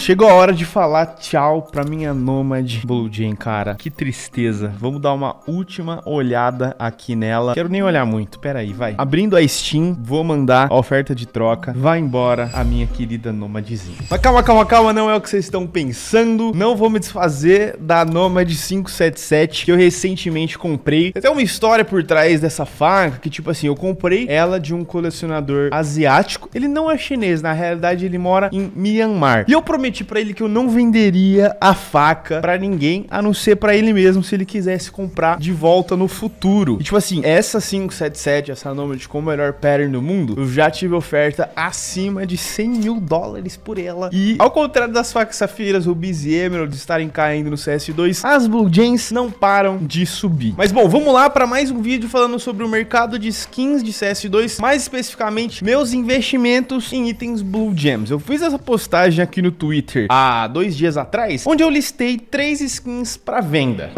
Chegou a hora de falar tchau pra minha nômade Blue Jean, cara. Que tristeza. Vamos dar uma última olhada aqui nela. Quero nem olhar muito, pera aí, vai. Abrindo a Steam, vou mandar a oferta de troca. Vai embora a minha querida nômadezinha. Mas calma, calma, calma, não é o que vocês estão pensando. Não vou me desfazer da nômade 577 que eu recentemente comprei. Tem uma história por trás dessa faca que, tipo assim, eu comprei ela de um colecionador asiático. Ele não é chinês, na realidade ele mora em Myanmar. E eu prometi prometi para ele que eu não venderia a faca para ninguém, a não ser para ele mesmo, se ele quisesse comprar de volta no futuro. E, tipo assim, essa 577, essa Nomad com o melhor pattern do mundo, eu já tive oferta acima de 100 mil dólares por ela. E ao contrário das facas safiras, rubis e emeralds estarem caindo no CS2, as Blue Janes não param de subir. Mas bom, vamos lá para mais um vídeo falando sobre o mercado de skins de CS2, mais especificamente meus investimentos em itens Blue Gems. Eu fiz essa postagem aqui no Twitter Twitter há dois dias atrás, onde eu listei três skins para venda.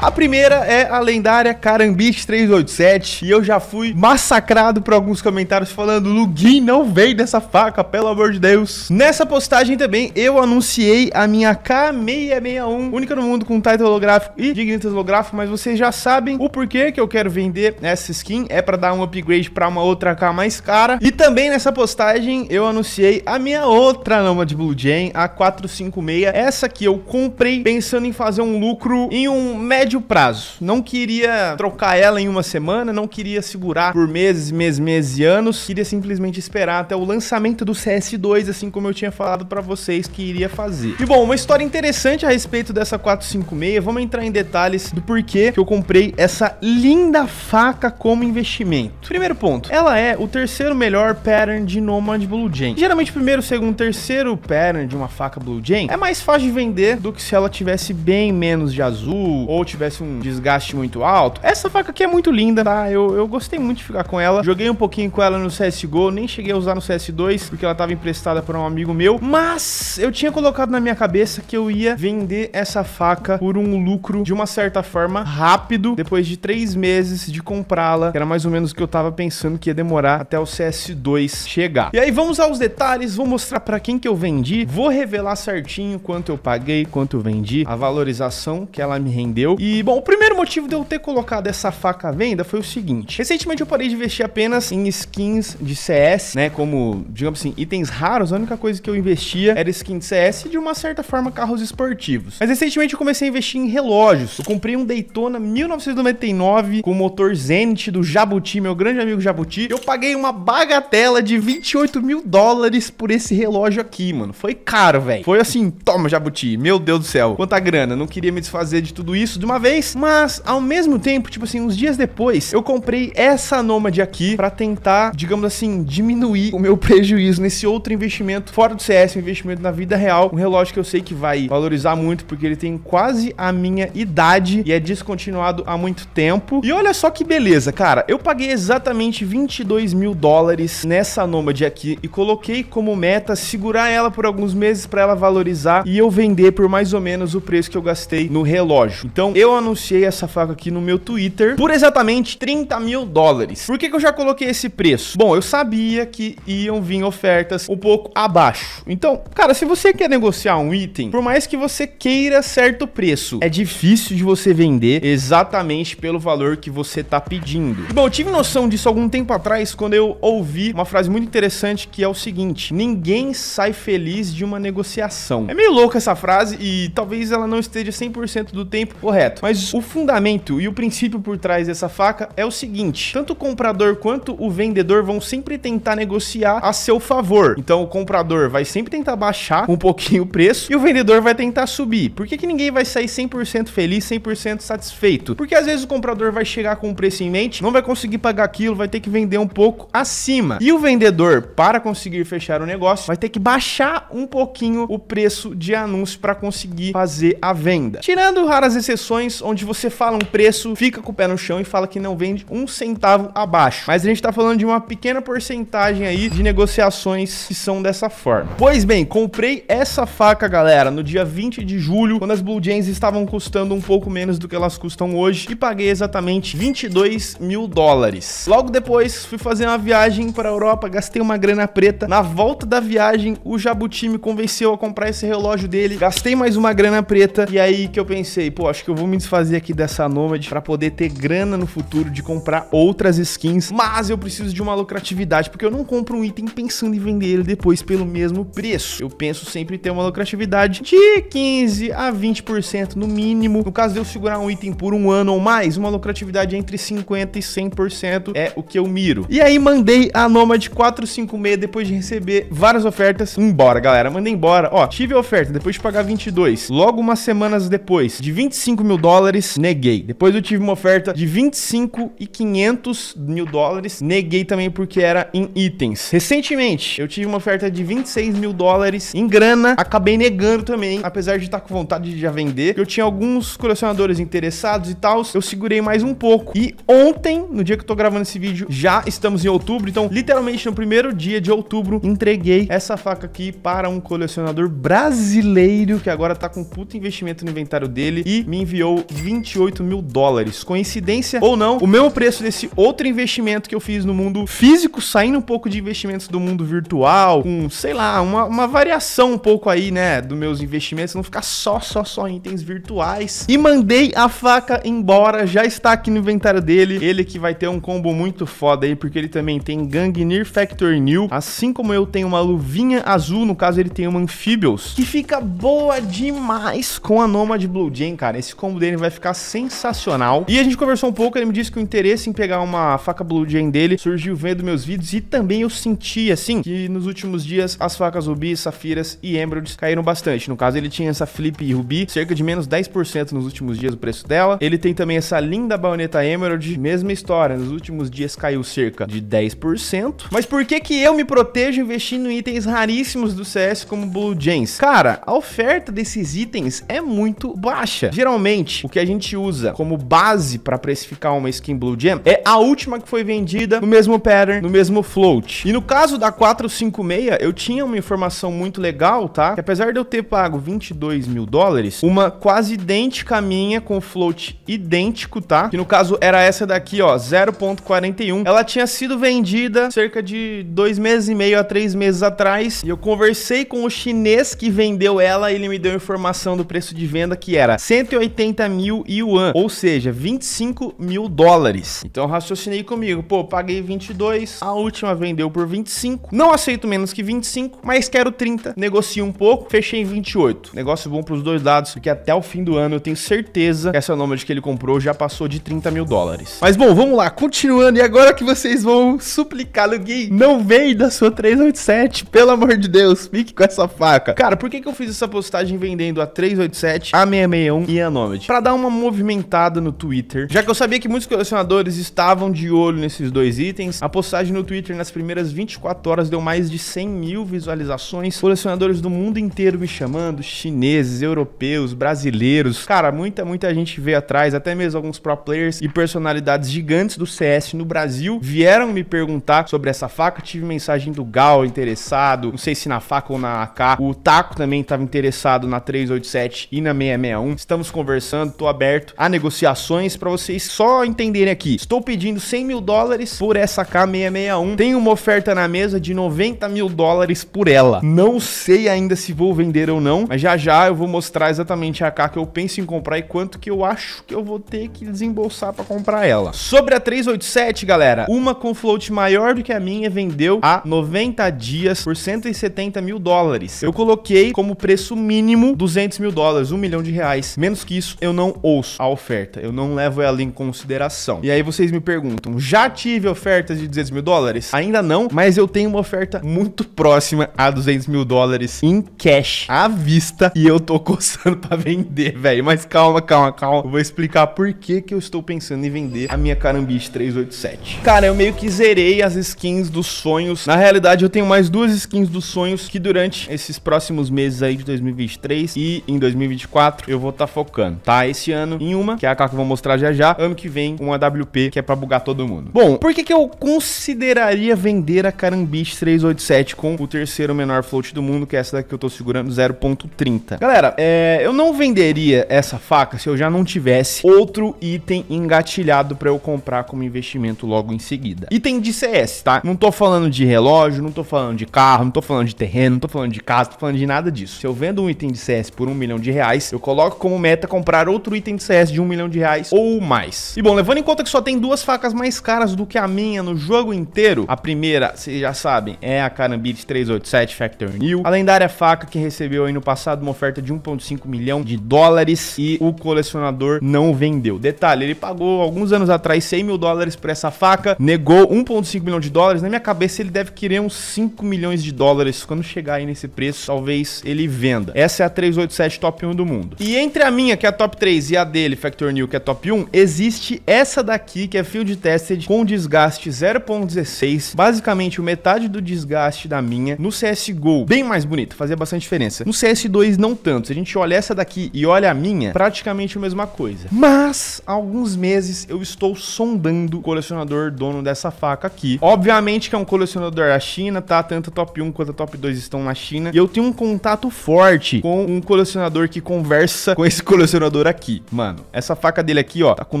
A primeira é a lendária Carambis 387 e eu já fui massacrado por alguns comentários falando Lugin não veio dessa faca, pelo amor de Deus. Nessa postagem também eu anunciei a minha K661, única no mundo com title holográfico e dignitas holográfico, mas vocês já sabem o porquê que eu quero vender essa skin, é para dar um upgrade para uma outra K mais cara. E também nessa postagem eu anunciei a minha outra Noma de Blue Jane, a 456, essa que eu comprei pensando em fazer um lucro em um médio médio prazo. Não queria trocar ela em uma semana, não queria segurar por meses, meses, meses e anos. Queria simplesmente esperar até o lançamento do CS2, assim como eu tinha falado para vocês que iria fazer. E bom, uma história interessante a respeito dessa 456. Vamos entrar em detalhes do porquê que eu comprei essa linda faca como investimento. Primeiro ponto, ela é o terceiro melhor pattern de Nomad Blue Jane. Geralmente primeiro, segundo, terceiro pattern de uma faca Blue Jane é mais fácil de vender do que se ela tivesse bem menos de azul ou tivesse tivesse um desgaste muito alto. Essa faca aqui é muito linda, tá? Eu, eu gostei muito de ficar com ela. Joguei um pouquinho com ela no CSGO, nem cheguei a usar no CS2, porque ela tava emprestada por um amigo meu. Mas eu tinha colocado na minha cabeça que eu ia vender essa faca por um lucro, de uma certa forma, rápido, depois de três meses de comprá-la. Era mais ou menos o que eu tava pensando que ia demorar até o CS2 chegar. E aí vamos aos detalhes, vou mostrar pra quem que eu vendi, vou revelar certinho quanto eu paguei, quanto eu vendi, a valorização que ela me rendeu e e, bom, o primeiro motivo de eu ter colocado essa faca à venda foi o seguinte. Recentemente eu parei de investir apenas em skins de CS, né? Como, digamos assim, itens raros. A única coisa que eu investia era skin de CS e, de uma certa forma, carros esportivos. Mas recentemente eu comecei a investir em relógios. Eu comprei um Daytona 1999 com motor Zenit do Jabuti, meu grande amigo Jabuti. Eu paguei uma bagatela de 28 mil dólares por esse relógio aqui, mano. Foi caro, velho. Foi assim, toma, Jabuti. Meu Deus do céu. Quanta grana. Não queria me desfazer de tudo isso de uma uma vez, mas ao mesmo tempo, tipo assim, uns dias depois, eu comprei essa Nomad aqui para tentar, digamos assim, diminuir o meu prejuízo nesse outro investimento fora do CS, um investimento na vida real, um relógio que eu sei que vai valorizar muito porque ele tem quase a minha idade e é descontinuado há muito tempo. E olha só que beleza, cara, eu paguei exatamente 22 mil dólares nessa Nomad aqui e coloquei como meta segurar ela por alguns meses para ela valorizar e eu vender por mais ou menos o preço que eu gastei no relógio. Então, eu anunciei essa faca aqui no meu Twitter por exatamente 30 mil dólares. Por que, que eu já coloquei esse preço? Bom, eu sabia que iam vir ofertas um pouco abaixo. Então, cara, se você quer negociar um item, por mais que você queira certo preço, é difícil de você vender exatamente pelo valor que você tá pedindo. bom, eu tive noção disso algum tempo atrás quando eu ouvi uma frase muito interessante que é o seguinte: ninguém sai feliz de uma negociação. É meio louca essa frase e talvez ela não esteja 100% do tempo correta. Mas o fundamento e o princípio por trás dessa faca é o seguinte: tanto o comprador quanto o vendedor vão sempre tentar negociar a seu favor. Então o comprador vai sempre tentar baixar um pouquinho o preço e o vendedor vai tentar subir. Por que, que ninguém vai sair 100% feliz, 100% satisfeito? Porque às vezes o comprador vai chegar com um preço em mente, não vai conseguir pagar aquilo, vai ter que vender um pouco acima. E o vendedor, para conseguir fechar o negócio, vai ter que baixar um pouquinho o preço de anúncio para conseguir fazer a venda. Tirando raras exceções, onde você fala um preço, fica com o pé no chão e fala que não vende um centavo abaixo. Mas a gente tá falando de uma pequena porcentagem aí de negociações que são dessa forma. Pois bem, comprei essa faca, galera, no dia 20 de julho, quando as Blue Jays estavam custando um pouco menos do que elas custam hoje e paguei exatamente 22 mil dólares. Logo depois, fui fazer uma viagem para a Europa, gastei uma grana preta. Na volta da viagem, o Jabuti me convenceu a comprar esse relógio dele. Gastei mais uma grana preta e aí que eu pensei, pô, acho que eu vou me me desfazer aqui dessa Nomad para poder ter grana no futuro de comprar outras skins, mas eu preciso de uma lucratividade, porque eu não compro um item pensando em vender ele depois pelo mesmo preço. Eu penso sempre em ter uma lucratividade de 15 a 20% no mínimo. No caso de eu segurar um item por um ano ou mais, uma lucratividade entre 50 e 100% é o que eu miro. E aí mandei a Nomad 456 depois de receber várias ofertas embora, galera. Mandei embora. Ó, tive a oferta depois de pagar 22. Logo umas semanas depois, de 25 mil dólares, neguei. Depois eu tive uma oferta de 25 e 500 mil dólares, neguei também porque era em itens. Recentemente, eu tive uma oferta de 26 mil dólares em grana, acabei negando também, apesar de estar tá com vontade de já vender. Eu tinha alguns colecionadores interessados e tal, eu segurei mais um pouco. E ontem, no dia que eu tô gravando esse vídeo, já estamos em outubro, então literalmente no primeiro dia de outubro, entreguei essa faca aqui para um colecionador brasileiro que agora tá com um puto investimento no inventário dele e me enviou 28 mil dólares. Coincidência ou não, o mesmo preço desse outro investimento que eu fiz no mundo físico, saindo um pouco de investimentos do mundo virtual, com, sei lá, uma, uma variação um pouco aí, né, dos meus investimentos, não ficar só, só, só itens virtuais. E mandei a faca embora, já está aqui no inventário dele, ele que vai ter um combo muito foda aí, porque ele também tem Gangnir Factor New, assim como eu tenho uma luvinha azul, no caso ele tem uma Amphibious, que fica boa demais com a Nomad Blue Jane, cara. Esse combo dele vai ficar sensacional. E a gente conversou um pouco, ele me disse que o interesse em pegar uma faca Blue Jane dele surgiu vendo meus vídeos e também eu senti, assim, que nos últimos dias as facas Rubi, Safiras e Emeralds caíram bastante. No caso, ele tinha essa Flip e Rubi, cerca de menos 10% nos últimos dias o preço dela. Ele tem também essa linda baioneta Emerald, mesma história, nos últimos dias caiu cerca de 10%. Mas por que que eu me protejo investindo em itens raríssimos do CS como Blue James? Cara, a oferta desses itens é muito baixa. Geralmente, o que a gente usa como base para precificar uma skin Blue Gem é a última que foi vendida no mesmo pattern, no mesmo float. E no caso da 456, eu tinha uma informação muito legal, tá? Que apesar de eu ter pago 22 mil dólares, uma quase idêntica minha com float idêntico, tá? Que no caso era essa daqui, ó, 0.41. Ela tinha sido vendida cerca de dois meses e meio a três meses atrás. E eu conversei com o chinês que vendeu ela e ele me deu informação do preço de venda que era 180 80 mil yuan, ou seja, 25 mil dólares. Então raciocinei comigo, pô, paguei 22, a última vendeu por 25, não aceito menos que 25, mas quero 30, negocio um pouco, fechei em 28. Negócio bom para os dois lados, porque até o fim do ano eu tenho certeza que essa Nomad que ele comprou já passou de 30 mil dólares. Mas bom, vamos lá, continuando, e agora que vocês vão suplicar alguém, não vem da sua 387, pelo amor de Deus, fique com essa faca. Cara, por que, que eu fiz essa postagem vendendo a 387, a 661 e a Nomad? interessante para dar uma movimentada no Twitter, já que eu sabia que muitos colecionadores estavam de olho nesses dois itens. A postagem no Twitter nas primeiras 24 horas deu mais de 100 mil visualizações. Colecionadores do mundo inteiro me chamando, chineses, europeus, brasileiros. Cara, muita, muita gente veio atrás, até mesmo alguns pro players e personalidades gigantes do CS no Brasil vieram me perguntar sobre essa faca. tive mensagem do Gal interessado, não sei se na faca ou na AK. O Taco também estava interessado na 387 e na 661. Estamos conversando conversando, tô aberto a negociações para vocês só entenderem aqui. Estou pedindo 100 mil dólares por essa K661. Tem uma oferta na mesa de 90 mil dólares por ela. Não sei ainda se vou vender ou não, mas já já eu vou mostrar exatamente a K que eu penso em comprar e quanto que eu acho que eu vou ter que desembolsar para comprar ela. Sobre a 387, galera, uma com float maior do que a minha vendeu a 90 dias por 170 mil dólares. Eu coloquei como preço mínimo 200 mil dólares, um milhão de reais. Menos que isso, eu não ouço a oferta, eu não levo ela em consideração. E aí vocês me perguntam, já tive ofertas de 200 mil dólares? Ainda não, mas eu tenho uma oferta muito próxima a 200 mil dólares em cash, à vista, e eu tô coçando pra vender, velho. Mas calma, calma, calma. Eu vou explicar por que que eu estou pensando em vender a minha Carambiche 387. Cara, eu meio que zerei as skins dos sonhos. Na realidade, eu tenho mais duas skins dos sonhos que durante esses próximos meses aí de 2023 e em 2024 eu vou estar tá focando, tá? tá? Esse ano em uma, que é a que eu vou mostrar já já. Ano que vem uma WP, que é pra bugar todo mundo. Bom, por que que eu consideraria vender a Carambiche 387 com o terceiro menor float do mundo, que é essa daqui que eu tô segurando, 0.30? Galera, é, eu não venderia essa faca se eu já não tivesse outro item engatilhado pra eu comprar como investimento logo em seguida. Item de CS, tá? Não tô falando de relógio, não tô falando de carro, não tô falando de terreno, não tô falando de casa, não tô falando de nada disso. Se eu vendo um item de CS por um milhão de reais, eu coloco como meta comprar comprar outro item de CS de um milhão de reais ou mais. E bom, levando em conta que só tem duas facas mais caras do que a minha no jogo inteiro, a primeira, vocês já sabem, é a Carambit 387 Factor New, a lendária faca que recebeu aí no passado uma oferta de 1.5 milhão de dólares e o colecionador não vendeu. Detalhe, ele pagou alguns anos atrás 100 mil dólares por essa faca, negou 1.5 milhão de dólares, na minha cabeça ele deve querer uns 5 milhões de dólares, quando chegar aí nesse preço, talvez ele venda. Essa é a 387 top 1 do mundo. E entre a minha, que é a top top 3 e a dele, Factor New, que é top 1, existe essa daqui, que é Field Tested, com desgaste 0.16, basicamente o metade do desgaste da minha, no CSGO, bem mais bonita, fazia bastante diferença. No CS2, não tanto. Se a gente olha essa daqui e olha a minha, praticamente a mesma coisa. Mas, há alguns meses, eu estou sondando o colecionador dono dessa faca aqui. Obviamente que é um colecionador da China, tá? Tanto a top 1 quanto a top 2 estão na China. E eu tenho um contato forte com um colecionador que conversa com esse colecionador computador aqui. Mano, essa faca dele aqui, ó, tá com o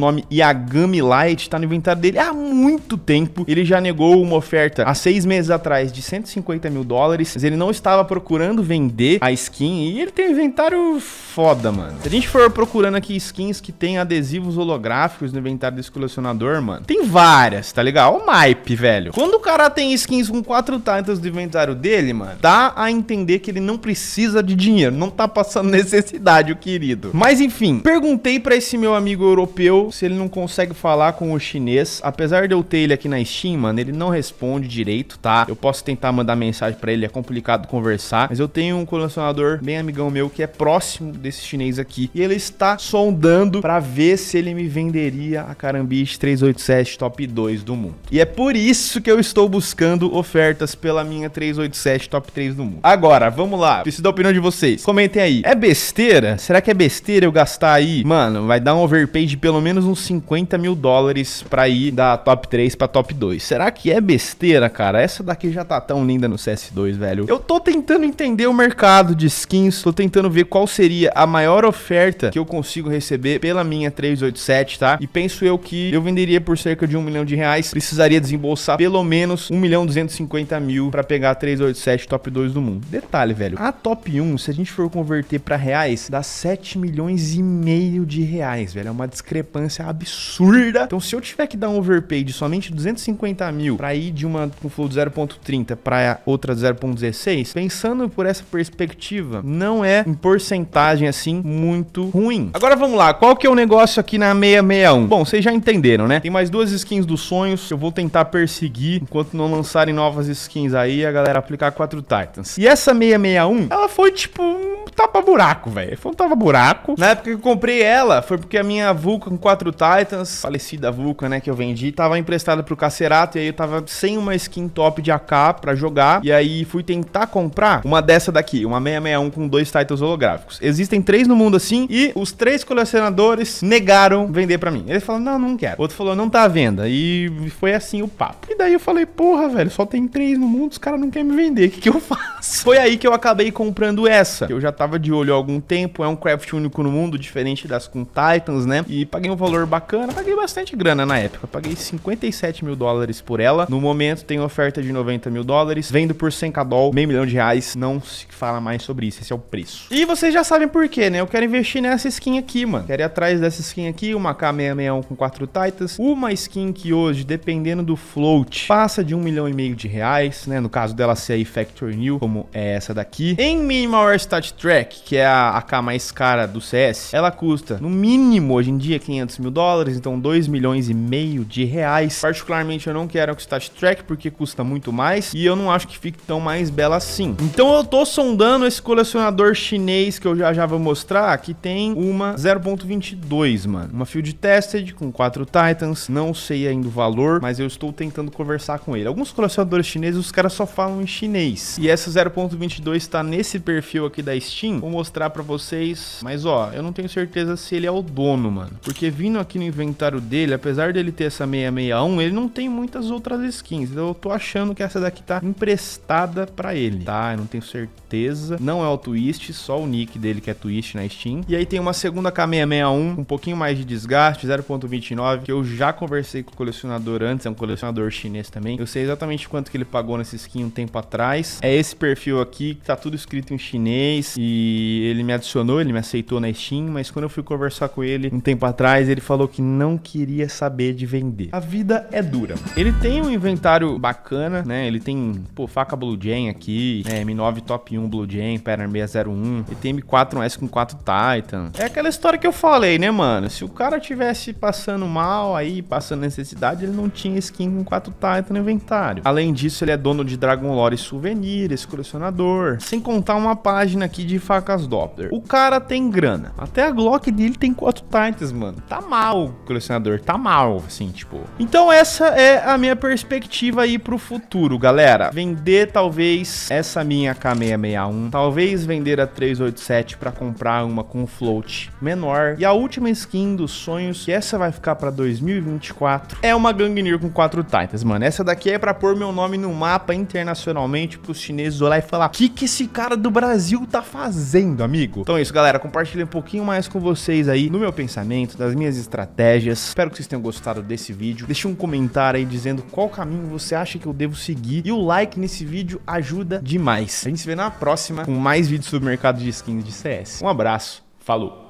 nome Yagami Light, tá no inventário dele há muito tempo. Ele já negou uma oferta há seis meses atrás de 150 mil dólares, mas ele não estava procurando vender a skin e ele tem um inventário foda, mano. Se a gente for procurando aqui skins que tem adesivos holográficos no inventário desse colecionador, mano, tem várias, tá legal? o mipe velho. Quando o cara tem skins com quatro titans do inventário dele, mano, dá a entender que ele não precisa de dinheiro, não tá passando necessidade, o querido. Mas enfim, enfim, perguntei para esse meu amigo europeu se ele não consegue falar com o chinês. Apesar de eu ter ele aqui na Steam, mano, ele não responde direito, tá? Eu posso tentar mandar mensagem para ele, é complicado conversar. Mas eu tenho um colecionador bem amigão meu que é próximo desse chinês aqui. E ele está sondando para ver se ele me venderia a Carambiche 387 Top 2 do mundo. E é por isso que eu estou buscando ofertas pela minha 387 Top 3 do mundo. Agora, vamos lá. Preciso da opinião de vocês. Comentem aí. É besteira? Será que é besteira eu gastar gastar aí, mano, vai dar um overpay de pelo menos uns 50 mil dólares pra ir da top 3 pra top 2. Será que é besteira, cara? Essa daqui já tá tão linda no CS2, velho. Eu tô tentando entender o mercado de skins, tô tentando ver qual seria a maior oferta que eu consigo receber pela minha 387, tá? E penso eu que eu venderia por cerca de um milhão de reais, precisaria desembolsar pelo menos 1 milhão 250 mil pra pegar a 387 top 2 do mundo. Detalhe, velho, a top 1, se a gente for converter pra reais, dá 7 milhões e meio de reais, velho. É uma discrepância absurda. Então, se eu tiver que dar um overpay de somente 250 mil para ir de uma com flow de 0.30 para outra 0.16, pensando por essa perspectiva, não é em porcentagem assim muito ruim. Agora vamos lá, qual que é o negócio aqui na 661? Bom, vocês já entenderam, né? Tem mais duas skins dos sonhos que eu vou tentar perseguir enquanto não lançarem novas skins aí, a galera aplicar quatro Titans. E essa 661, ela foi tipo um tapa-buraco, velho. Foi um tapa-buraco. Na época eu comprei ela foi porque a minha Vulcan quatro Titans, falecida Vulcan, né, que eu vendi, tava emprestada pro Cacerato e aí eu tava sem uma skin top de AK pra jogar. E aí fui tentar comprar uma dessa daqui, uma 661 com dois Titans holográficos. Existem três no mundo assim e os três colecionadores negaram vender pra mim. Ele falou, não, não quero. O outro falou, não tá à venda. E foi assim o papo. E daí eu falei, porra, velho, só tem três no mundo, os caras não querem me vender. O que, que eu faço? Foi aí que eu acabei comprando essa. Que eu já tava de olho há algum tempo. É um craft único no mundo diferente das com Titans, né? E paguei um valor bacana, paguei bastante grana na época. Paguei 57 mil dólares por ela. No momento tem oferta de 90 mil dólares. Vendo por 100k doll, meio milhão de reais. Não se fala mais sobre isso, esse é o preço. E vocês já sabem por quê, né? Eu quero investir nessa skin aqui, mano. Quero ir atrás dessa skin aqui, uma K661 com 4 Titans. Uma skin que hoje, dependendo do float, passa de 1 milhão e meio de reais, né? No caso dela ser aí Factor New, como é essa daqui. Em Minimal Stat Track, que é a AK mais cara do CS, ela custa no mínimo hoje em dia 500 mil dólares, então 2 milhões e meio de reais. Particularmente eu não quero a Stat Trek porque custa muito mais e eu não acho que fique tão mais bela assim. Então eu tô sondando esse colecionador chinês que eu já já vou mostrar, que tem uma 0.22, mano. Uma Field Tested com 4 Titans, não sei ainda o valor, mas eu estou tentando conversar com ele. Alguns colecionadores chineses, os caras só falam em chinês. E essa 0.22 tá nesse perfil aqui da Steam. Vou mostrar para vocês, mas ó, eu não tenho tenho certeza se ele é o dono, mano. Porque vindo aqui no inventário dele, apesar dele ter essa 661, ele não tem muitas outras skins. Então eu tô achando que essa daqui tá emprestada pra ele, tá? Eu não tenho certeza. Não é o Twist, só o nick dele que é Twist na Steam. E aí tem uma segunda K661, um pouquinho mais de desgaste, 0.29, que eu já conversei com o colecionador antes, é um colecionador chinês também. Eu sei exatamente quanto que ele pagou nessa skin um tempo atrás. É esse perfil aqui, que tá tudo escrito em chinês e ele me adicionou, ele me aceitou na Steam, mas quando eu fui conversar com ele um tempo atrás, ele falou que não queria saber de vender. A vida é dura. Ele tem um inventário bacana, né? Ele tem, pô, faca Blue Jam aqui, é, M9 Top 1 Blue Jam, Pattern 601. Ele tem M4S com 4 Titan. É aquela história que eu falei, né, mano? Se o cara tivesse passando mal aí, passando necessidade, ele não tinha skin com 4 Titan no inventário. Além disso, ele é dono de Dragon Lore Souvenirs, colecionador. Sem contar uma página aqui de facas Doppler. O cara tem grana. A até a Glock dele tem quatro Titans, mano. Tá mal colecionador, tá mal, assim, tipo. Então essa é a minha perspectiva aí pro futuro, galera. Vender talvez essa minha K661, talvez vender a 387 para comprar uma com float menor. E a última skin dos sonhos, que essa vai ficar para 2024, é uma Gangnir com quatro Titans, mano. Essa daqui é para pôr meu nome no mapa internacionalmente pros chineses olhar e falar: "Que que esse cara do Brasil tá fazendo, amigo?". Então é isso, galera, compartilha um pouquinho pouquinho mais com vocês aí no meu pensamento, das minhas estratégias. Espero que vocês tenham gostado desse vídeo. Deixe um comentário aí dizendo qual caminho você acha que eu devo seguir. E o like nesse vídeo ajuda demais. A gente se vê na próxima com mais vídeos sobre o mercado de skins de CS. Um abraço, falou!